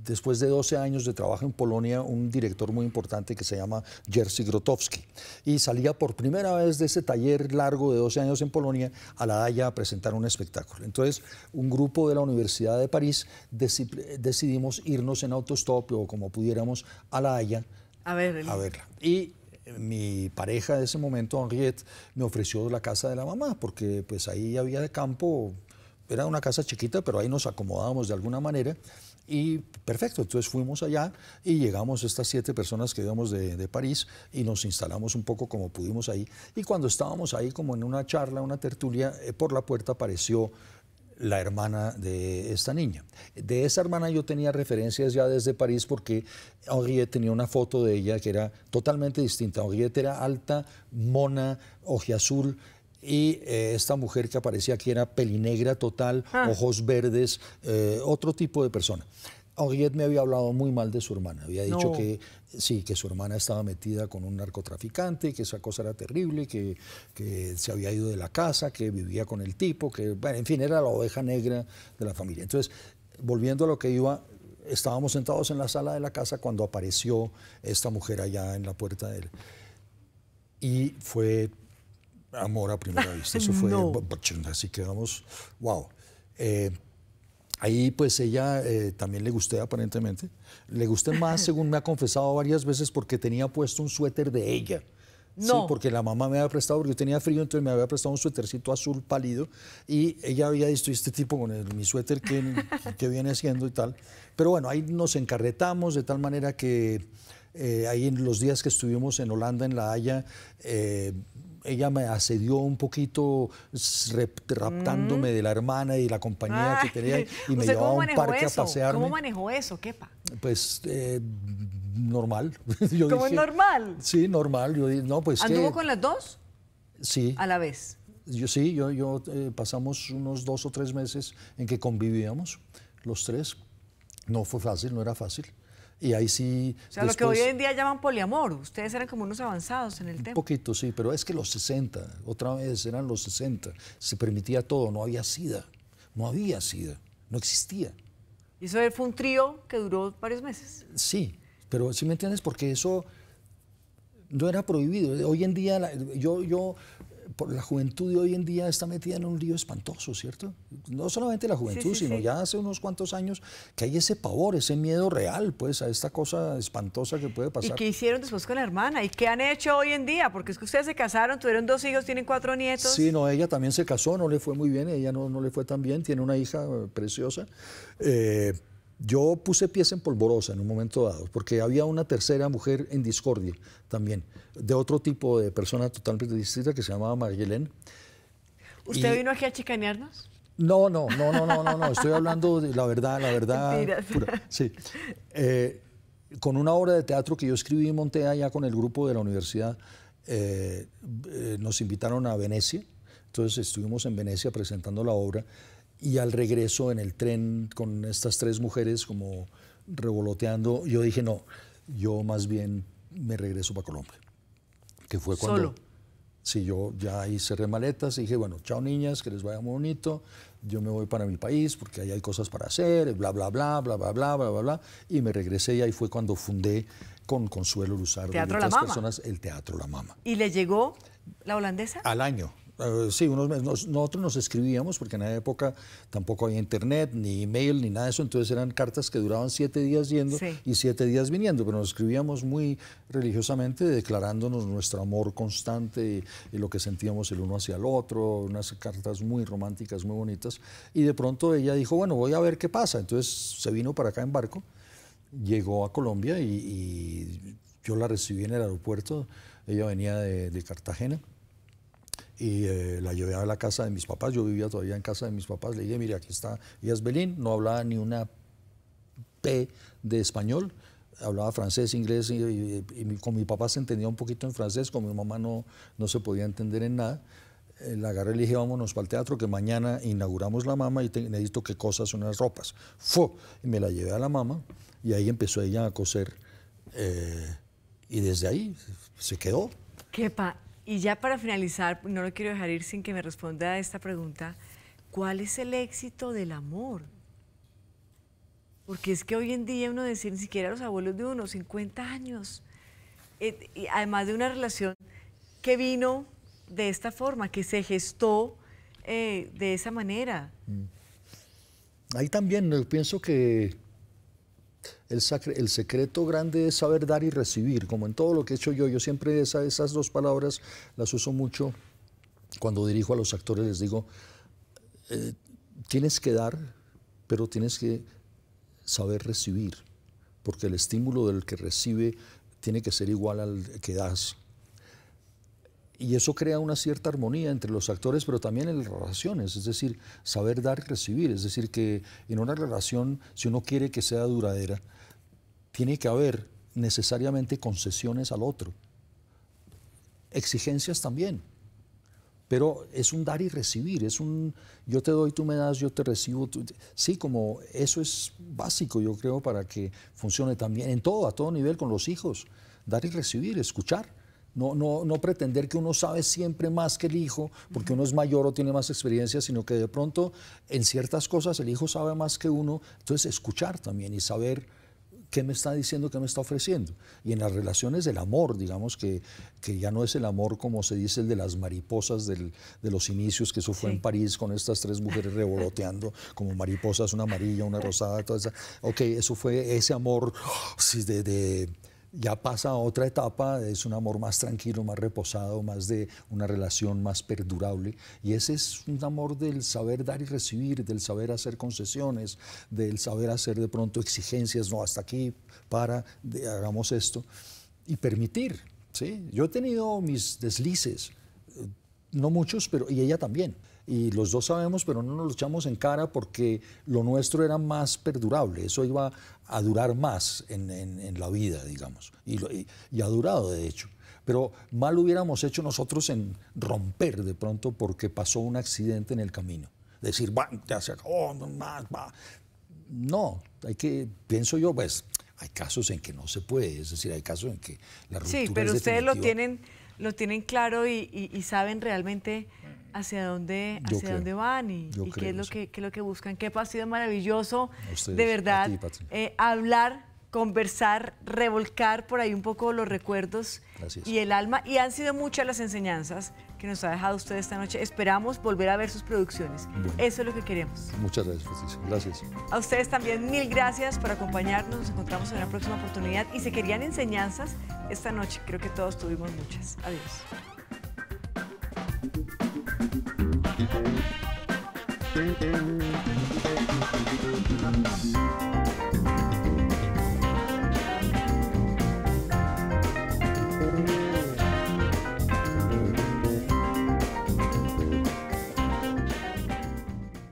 después de 12 años de trabajo en Polonia, un director muy importante que se llama Jerzy Grotowski. Y salía por primera vez de ese taller largo de 12 años en Polonia a La Haya a presentar un espectáculo. Entonces, un grupo de la Universidad de París decidimos irnos en autostop o como pudiéramos a La Haya a, ver, a verla. Y mi pareja de ese momento, Henriette, me ofreció la casa de la mamá, porque pues ahí había de campo, era una casa chiquita, pero ahí nos acomodábamos de alguna manera. Y perfecto, entonces fuimos allá y llegamos estas siete personas que íbamos de, de, París y nos instalamos un poco como pudimos ahí. Y cuando estábamos ahí como en una charla, una tertulia, eh, por la puerta apareció la hermana de esta niña. De esa hermana yo tenía referencias ya desde París porque Henriette tenía una foto de ella que era totalmente distinta. Henriette era alta, mona, azul y eh, esta mujer que aparecía aquí era pelinegra total, ah. ojos verdes, eh, otro tipo de persona. Henriette me había hablado muy mal de su hermana, había dicho que sí, que su hermana estaba metida con un narcotraficante, que esa cosa era terrible, que, se había ido de la casa, que vivía con el tipo, que, bueno, en fin, era la oveja negra de la familia. Entonces, volviendo a lo que iba, estábamos sentados en la sala de la casa cuando apareció esta mujer allá en la puerta de él. Y fue amor a primera vista, eso fue, así quedamos, wow. Eh, Ahí pues ella eh, también le gusté aparentemente. Le gusté más, según me ha confesado varias veces, porque tenía puesto un suéter de ella. No. porque la mamá me había prestado, porque yo tenía frío, entonces me había prestado un suétercito azul pálido y ella había visto este tipo con el, mi suéter que, viene haciendo y tal. Pero bueno, ahí nos encarretamos de tal manera que eh, ahí en los días que estuvimos en Holanda, en La Haya, eh, ella me asedió un poquito raptándome de la hermana y la compañía que tenía y me llevaba a un parque a pasearme. ¿Cómo manejó eso? Kepa? Pues eh, normal. ¿Cómo es normal? Sí, normal. Yo no, pues, ¿Anduvo con las dos? Sí. ¿A la vez? Yo sí, yo, yo eh, pasamos unos dos o tres meses en que convivíamos los tres. No fue fácil, no era fácil. Y ahí sí... O sea, lo que hoy en día llaman poliamor, ustedes eran como unos avanzados en el tema. Un poquito, sí, pero es que los 60, otra vez eran los 60, se permitía todo, no había SIDA, no había SIDA, no existía. Y eso fue un trío que duró varios meses. Sí, pero si ¿sí me entiendes, porque eso no era prohibido. Hoy en día, yo, yo por la juventud de hoy en día está metida en un río espantoso, ¿cierto? No solamente la juventud, sino ya hace unos cuantos años que hay ese pavor, ese miedo real, pues, a esta cosa espantosa que puede pasar. ¿Y qué hicieron después con la hermana? ¿Y qué han hecho hoy en día? Porque es que ustedes se casaron, tuvieron dos hijos, tienen cuatro nietos. Sí, no, ella también se casó, no le fue muy bien, ella no, no le fue tan bien, tiene una hija eh, preciosa. Eh, yo puse pies en polvorosa en un momento dado, porque había una tercera mujer en discordia también, de otro tipo de persona totalmente distinta que se llamaba Magdalena. ¿Usted vino aquí a chicanearnos? No, no, no, no, no, no, Estoy hablando de la verdad, la verdad pura. Sí. Eh, con una obra de teatro que yo escribí en Montea, ya con el grupo de la universidad, eh, eh, nos invitaron a Venecia. Entonces estuvimos en Venecia presentando la obra y al regreso en el tren con estas tres mujeres como revoloteando, yo dije, no, yo más bien me regreso para Colombia. Que fue cuando... Solo. Sí, yo ya hice maletas y dije, bueno, chao niñas, que les vaya muy bonito, yo me voy para mi país porque ahí hay cosas para hacer, bla, bla, bla, bla, bla, bla, bla, bla, bla. Y me regresé y ahí fue cuando fundé con Consuelo Luzardo y otras personas el Teatro La Mama. ¿Y le llegó la holandesa? Al año sí, unos meses. nosotros nos escribíamos porque en la época tampoco había internet, ni email, ni nada de eso. Entonces eran cartas que duraban siete días yendo y siete días viniendo. Pero nos escribíamos muy religiosamente, declarándonos nuestro amor constante y, lo que sentíamos el uno hacia el otro. Unas cartas muy románticas, muy bonitas. Y de pronto ella dijo, bueno, voy a ver qué pasa. Entonces se vino para acá en barco, llegó a Colombia y, yo la recibí en el aeropuerto. Ella venía de Cartagena y eh, la llevé a la casa de mis papás, yo vivía todavía en casa de mis papás, le dije, mire, aquí está Yasbelín, no hablaba ni una P de español, hablaba francés, inglés, y, con mi papá se entendía un poquito en francés, con mi mamá no, no se podía entender en nada. Eh, la agarré y le dije, vámonos para el teatro, que mañana inauguramos la mamá y necesito que cosas unas ropas. ¡Fu! Y me la llevé a la mamá, y ahí empezó ella a coser. Eh, y desde ahí se quedó. Qué pa y ya para finalizar, no lo quiero dejar ir sin que me responda a esta pregunta, ¿cuál es el éxito del amor? Porque es que hoy en día uno decir, ni siquiera los abuelos de uno, 50 años, eh, además de una relación que vino de esta forma, que se gestó eh, de esa manera. Mm. Ahí también eh, pienso que el, secreto grande es saber dar y recibir, como en todo lo que he hecho yo. Yo siempre esas dos palabras las uso mucho cuando dirijo a los actores, les digo, eh, tienes que dar, pero tienes que saber recibir, porque el estímulo del que recibe tiene que ser igual al que das y eso crea una cierta armonía entre los actores, pero también en las relaciones, es decir, saber dar y recibir, es decir, que en una relación, si uno quiere que sea duradera, tiene que haber necesariamente concesiones al otro, exigencias también, pero es un dar y recibir, es un yo te doy, tú me das, yo te recibo. sí, como eso es básico, yo creo, para que funcione también en todo, a todo nivel, con los hijos, dar y recibir, escuchar no, pretender que uno sabe siempre más que el hijo, porque uno es mayor o tiene más experiencia, sino que de pronto en ciertas cosas el hijo sabe más que uno. Entonces, escuchar también y saber qué me está diciendo, qué me está ofreciendo. Y en las relaciones del amor, digamos que, que ya no es el amor como se dice el de las mariposas de los inicios, que eso fue en París con estas tres mujeres revoloteando como mariposas, una amarilla, una rosada, toda esa. Ok, eso fue ese amor oh, de ya pasa a otra etapa, es un amor más tranquilo, más reposado, más de una relación más perdurable. Y ese es un amor del saber dar y recibir, del saber hacer concesiones, del saber hacer de pronto exigencias, no, hasta aquí, para, hagamos esto. Y permitir, ¿sí? Yo he tenido mis deslices, eh, no muchos, pero y ella también y los dos sabemos, pero no nos lo echamos en cara porque lo nuestro era más perdurable, eso iba a durar más en, en, la vida, digamos, y, ha durado de hecho. Pero mal hubiéramos hecho nosotros en romper de pronto porque pasó un accidente en el camino. Decir, va, ya se acabó, no más, va. No, hay que, pienso yo, pues, hay casos en que no se puede, es decir, hay casos en que la ruptura Sí, pero ustedes lo tienen, lo tienen claro y, y saben realmente hacia dónde, hacia dónde van y, qué, es lo que, qué lo que buscan. Qué ha sido maravilloso, de verdad, eh, hablar, conversar, revolcar por ahí un poco los recuerdos y el alma. Y han sido muchas las enseñanzas que nos ha dejado usted esta noche. Esperamos volver a ver sus producciones. Eso es lo que queremos. Muchas gracias, Patricia. Gracias. A ustedes también mil gracias por acompañarnos. Nos encontramos en una próxima oportunidad. Y si querían enseñanzas, esta noche creo que todos tuvimos muchas. Adiós. Thank you.